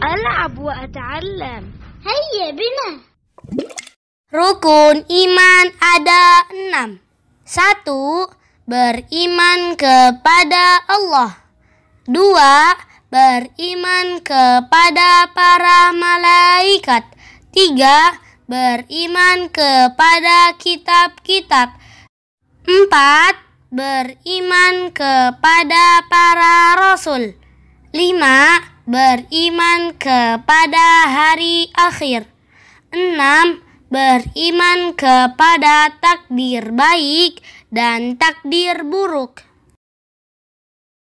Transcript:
ألعب وأتعلم هيا بنا Rukun iman ada enam. Satu, beriman kepada Allah. Dua, beriman kepada para malaikat. Tiga, beriman kepada kitab-kitab. Empat, beriman kepada para rasul. Lima, Beriman kepada hari akhir. enam Beriman kepada takdir baik dan takdir buruk.